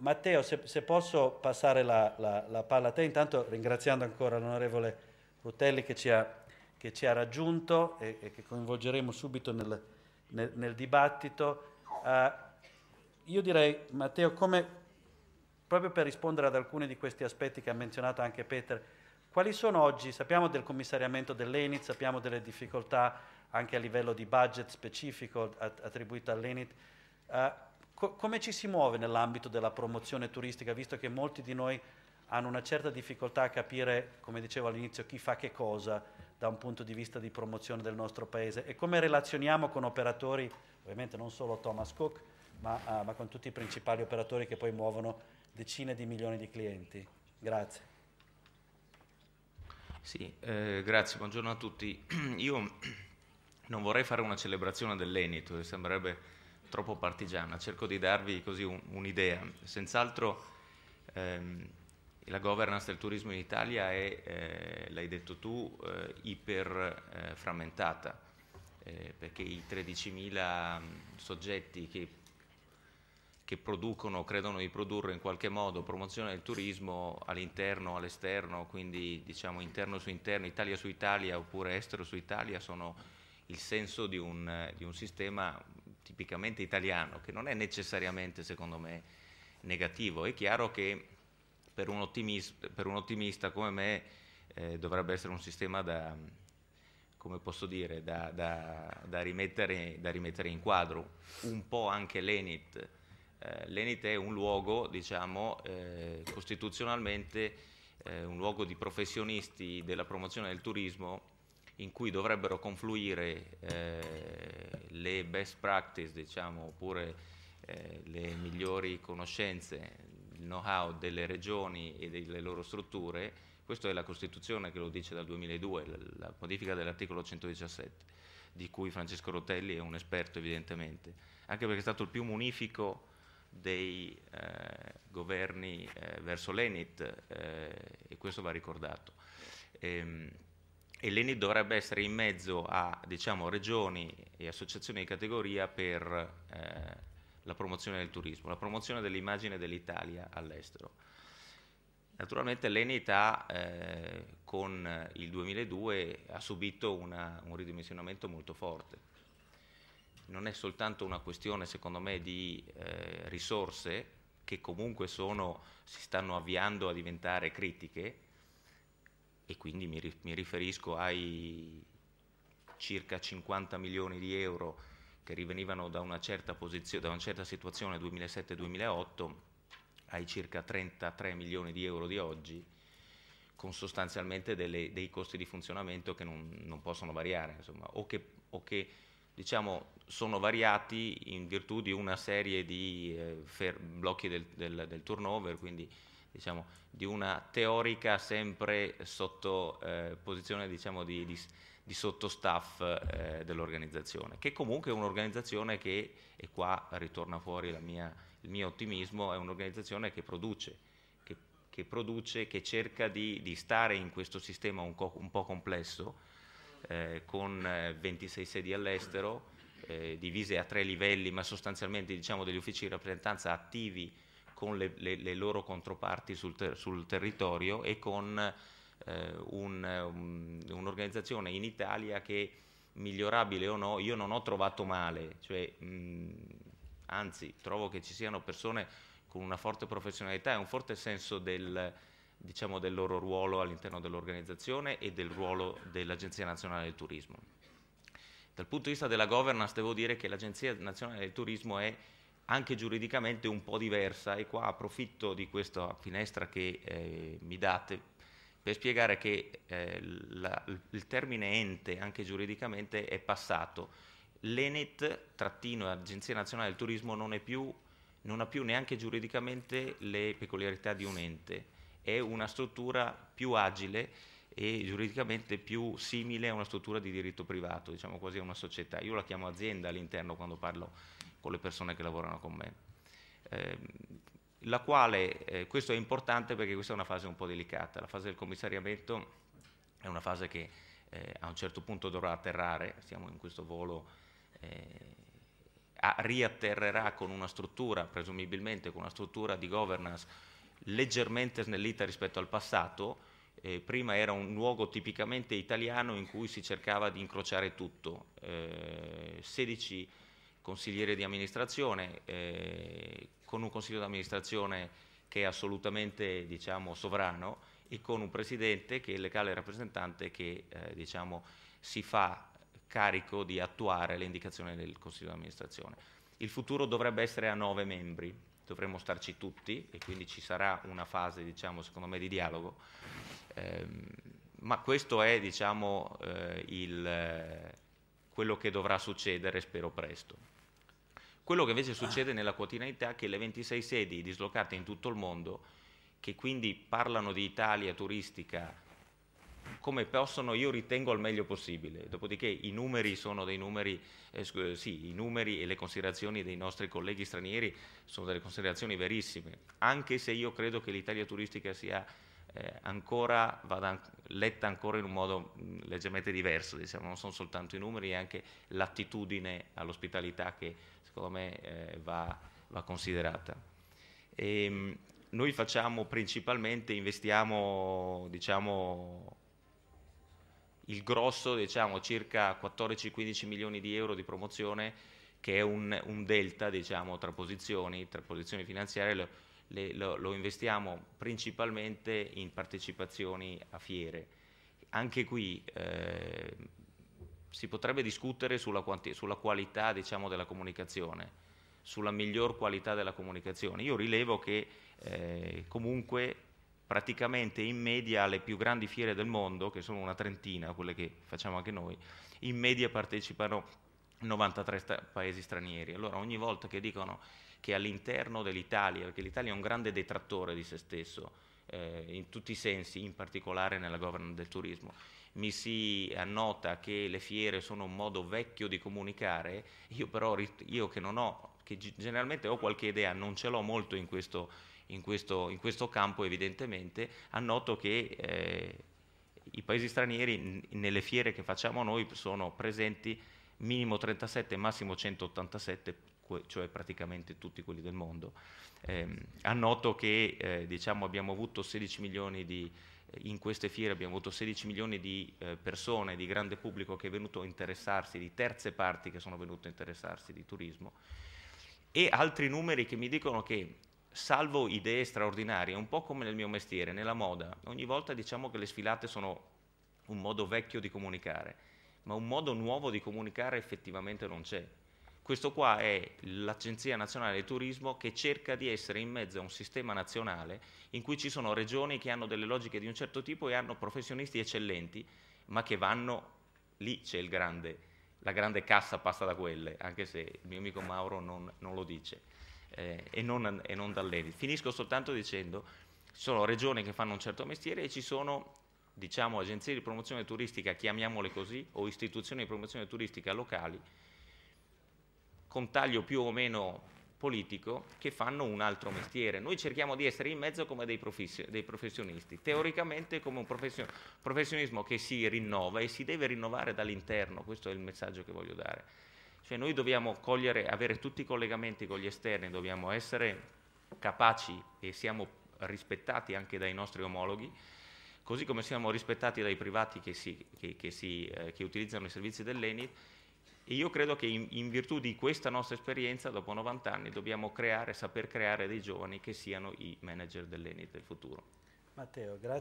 Matteo, se, se, posso passare la, la, la, palla a te, intanto ringraziando ancora l'onorevole Rutelli che ci ha, che ci ha raggiunto e, e, che coinvolgeremo subito nel, nel, nel dibattito. Uh, io direi, Matteo, come, proprio per rispondere ad alcuni di questi aspetti che ha menzionato anche Peter, quali sono oggi, sappiamo del commissariamento dell'ENIT, sappiamo delle difficoltà anche a livello di budget specifico attribuito all'ENIT, uh, Co- come ci si muove nell'ambito della promozione turistica, visto che molti di noi hanno una certa difficoltà a capire, come dicevo all'inizio, chi fa che cosa da un punto di vista di promozione del nostro paese e come relazioniamo con operatori, ovviamente non solo Thomas Cook, ma, ah, ma con tutti i principali operatori che poi muovono decine di milioni di clienti. Grazie. Sì, eh, grazie, buongiorno a tutti. Io non vorrei fare una celebrazione dell'Enito, eh, sembrerebbe troppo partigiana, cerco di darvi così un'idea. Senz'altro ehm, la governance del turismo in Italia è, eh, l'hai detto tu, eh, iper eh, frammentata, eh, perché i 13.000 mm, soggetti che, che producono, credono di produrre in qualche modo promozione del turismo all'interno, all'esterno, quindi diciamo interno su interno, Italia su Italia oppure estero su Italia sono il senso di un, di un sistema tipicamente italiano, che non è necessariamente, secondo me, negativo. È chiaro che per un, ottimista, per un ottimista come me eh, dovrebbe essere un sistema da, come posso dire, da, da, da, rimettere, da rimettere, in quadro, un po' anche l'Enit. Eh, L'Enit è un luogo, diciamo, eh, costituzionalmente eh, un luogo di professionisti della promozione del turismo in cui dovrebbero confluire eh, le best practice, diciamo, oppure eh, le migliori conoscenze, il know-how delle regioni e delle loro strutture, questa è la Costituzione che lo dice dal 2002, la, modifica dell'articolo 117, di cui Francesco Rotelli è un esperto evidentemente, anche perché è stato il più munifico dei eh, governi eh, verso l'ENIT eh, e questo va ricordato. Ehm, e l'ENI dovrebbe essere in mezzo a diciamo, regioni e associazioni di categoria per eh, la promozione del turismo, la promozione dell'immagine dell'Italia all'estero. Naturalmente l'ENITA eh, con il 2002 ha subito una, un ridimensionamento molto forte. Non è soltanto una questione, secondo me, di eh, risorse che comunque sono, si stanno avviando a diventare critiche, e quindi mi, mi riferisco ai circa 50 milioni di euro che rivenivano da una certa, da una certa situazione 2007-2008 ai circa 33 milioni di euro di oggi, con sostanzialmente delle, dei costi di funzionamento che non, non possono variare, insomma, o che, o che diciamo, sono variati in virtù di una serie di eh, blocchi del, del, del turnover, quindi diciamo, di una teorica sempre sotto eh, posizione diciamo, di, di, di sottostaff eh, dell'organizzazione, che comunque è un'organizzazione che, e qua ritorna fuori mia, il mio ottimismo, è un'organizzazione che produce, che, che produce, che cerca di, di, stare in questo sistema un, co, un po' complesso, eh, con 26 eh, sedi all'estero, eh, divise a tre livelli, ma sostanzialmente diciamo, degli uffici di rappresentanza attivi con le, le, le loro controparti sul, ter, sul, territorio e con eh, um, un'organizzazione un, un in Italia che migliorabile o no, io non ho trovato male, cioè, mh, mm, anzi trovo che ci siano persone con una forte professionalità e un forte senso del, diciamo, del loro ruolo all'interno dell'organizzazione e del ruolo dell'Agenzia Nazionale del Turismo. Dal punto di vista della governance devo dire che l'Agenzia Nazionale del Turismo è anche giuridicamente un po' diversa e qua approfitto di questa finestra che eh, mi date per spiegare che eh, la, il termine ente anche giuridicamente è passato. L'ENET, trattino Agenzia Nazionale del Turismo, non, più, non ha più neanche giuridicamente le peculiarità di un ente, è una struttura più agile e giuridicamente più simile a una struttura di diritto privato, diciamo quasi a una società. Io la chiamo azienda all'interno quando parlo con le persone che lavorano con me. Eh, la quale, eh, questo è importante perché questa è una fase un po' delicata, la fase del commissariamento è una fase che eh, a un certo punto dovrà atterrare, siamo in questo volo, eh, a, riatterrerà con una struttura, presumibilmente con una struttura di governance leggermente snellita rispetto al passato, eh, prima era un luogo tipicamente italiano in cui si cercava di incrociare tutto, 16 eh, consigliere di amministrazione, eh, con un consiglio di amministrazione che è assolutamente diciamo, sovrano e con un presidente che è il legale rappresentante che eh, diciamo, si fa carico di attuare le indicazioni del consiglio di amministrazione. Il futuro dovrebbe essere a nove membri, dovremmo starci tutti e quindi ci sarà una fase, diciamo, secondo me, di dialogo. Eh, ma questo è diciamo, eh, il, quello che dovrà succedere, spero presto. Quello che invece succede nella quotidianità è che le 26 sedi dislocate in tutto il mondo, che quindi parlano di Italia turistica come possono, io ritengo al meglio possibile. Dopodiché i numeri sono dei numeri, eh, scu- sì, i numeri e le considerazioni dei nostri colleghi stranieri sono delle considerazioni verissime, anche se io credo che l'Italia turistica sia eh, ancora vada letta ancora in un modo mm, leggermente diverso, diciamo. non sono soltanto i numeri, è anche l'attitudine all'ospitalità che secondo me eh, va, va, considerata. E, ehm, noi facciamo principalmente, investiamo diciamo, il grosso, diciamo, circa 14-15 milioni di euro di promozione, che è un, un delta diciamo, tra posizioni, tra posizioni finanziarie le, lo, lo, investiamo principalmente in partecipazioni a fiere. Anche qui eh, si potrebbe discutere sulla, sulla qualità diciamo, della comunicazione, sulla miglior qualità della comunicazione. Io rilevo che eh, comunque praticamente in media alle più grandi fiere del mondo, che sono una trentina, quelle che facciamo anche noi, in media partecipano 93 sta paesi stranieri. Allora ogni volta che dicono che all'interno dell'Italia, perché l'Italia è un grande detrattore di se stesso, eh, in tutti i sensi, in particolare nella governance del turismo, mi si annota che le fiere sono un modo vecchio di comunicare, io però, io che non ho, che generalmente ho qualche idea, non ce l'ho molto in questo, in questo, in questo campo evidentemente, annoto che... Eh, i paesi stranieri nelle fiere che facciamo noi sono presenti minimo 37 massimo 187, cioè praticamente tutti quelli del mondo. Eh, annoto che eh, diciamo abbiamo avuto 16 milioni di, in queste fiere abbiamo avuto 16 milioni di eh, persone, di grande pubblico che è venuto a interessarsi, di terze parti che sono venute a interessarsi di turismo e altri numeri che mi dicono che salvo idee straordinarie, un po' come nel mio mestiere, nella moda, ogni volta diciamo che le sfilate sono un modo vecchio di comunicare ma un modo nuovo di comunicare effettivamente non c'è. Questo qua è l'Agenzia Nazionale del Turismo che cerca di essere in mezzo a un sistema nazionale in cui ci sono regioni che hanno delle logiche di un certo tipo e hanno professionisti eccellenti, ma che vanno lì c'è il grande, la grande cassa passa da quelle, anche se il mio amico Mauro non, non lo dice, eh, e non, e non dall'Eni. Finisco soltanto dicendo, ci sono regioni che fanno un certo mestiere e ci sono diciamo agenzie di promozione turistica, chiamiamole così, o istituzioni di promozione turistica locali, con taglio più o meno politico, che fanno un altro mestiere. Noi cerchiamo di essere in mezzo come dei, dei professionisti, teoricamente come un profession professionismo che si rinnova e si deve rinnovare dall'interno, questo è il messaggio che voglio dare. Cioè noi dobbiamo cogliere, avere tutti i collegamenti con gli esterni, dobbiamo essere capaci e siamo rispettati anche dai nostri omologhi, Così come siamo rispettati dai privati che, si, che, che, si, eh, che utilizzano i servizi dell'ENIT, e io credo che in, in, virtù di questa nostra esperienza, dopo 90 anni, dobbiamo creare, saper creare dei giovani che siano i manager dell'ENIT del futuro. Matteo, grazie.